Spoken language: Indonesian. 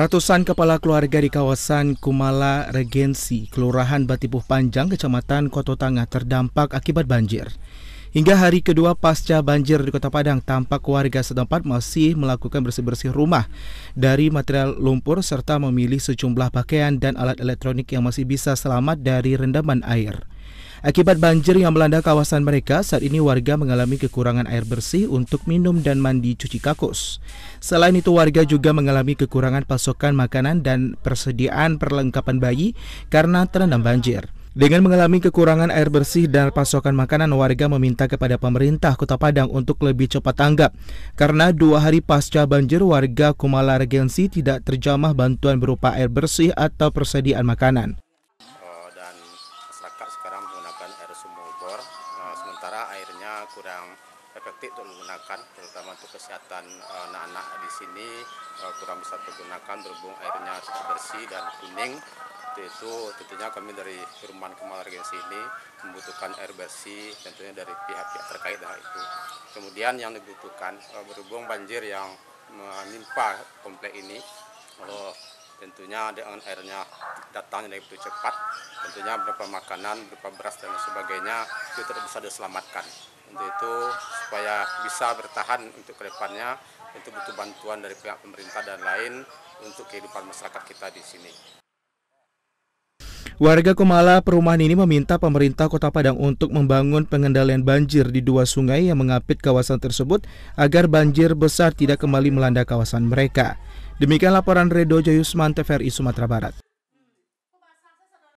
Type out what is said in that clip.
Ratusan kepala keluarga di kawasan Kumala Regensi, Kelurahan Batipuh Panjang, Kecamatan Koto Tangah terdampak akibat banjir. Hingga hari kedua pasca banjir di Kota Padang, tampak warga setempat masih melakukan bersih-bersih rumah dari material lumpur serta memilih sejumlah pakaian dan alat elektronik yang masih bisa selamat dari rendaman air. Akibat banjir yang melanda kawasan mereka, saat ini warga mengalami kekurangan air bersih untuk minum dan mandi cuci kakus. Selain itu, warga juga mengalami kekurangan pasokan makanan dan persediaan perlengkapan bayi karena terendam banjir. Dengan mengalami kekurangan air bersih dan pasokan makanan, warga meminta kepada pemerintah Kota Padang untuk lebih cepat tanggap. Karena dua hari pasca banjir, warga Kumala Regensi tidak terjamah bantuan berupa air bersih atau persediaan makanan menggunakan air sumur bor uh, nah, sementara airnya kurang efektif untuk menggunakan terutama untuk kesehatan eh, anak-anak uh, di sini uh, kurang bisa digunakan berhubung airnya tidak bersih dan kuning itu tentunya kami dari perumahan Kemal di sini membutuhkan air bersih tentunya dari pihak-pihak terkait dengan itu kemudian yang dibutuhkan uh, berhubung banjir yang menimpa komplek ini kalau tentunya dengan airnya datangnya itu cepat tentunya berupa makanan berupa beras dan sebagainya itu tidak bisa diselamatkan untuk itu supaya bisa bertahan untuk kedepannya itu butuh bantuan dari pihak pemerintah dan lain untuk kehidupan masyarakat kita di sini. Warga Kumala perumahan ini meminta pemerintah Kota Padang untuk membangun pengendalian banjir di dua sungai yang mengapit kawasan tersebut agar banjir besar tidak kembali melanda kawasan mereka. Demikian laporan Redo Joyusman TVRI Sumatera Barat.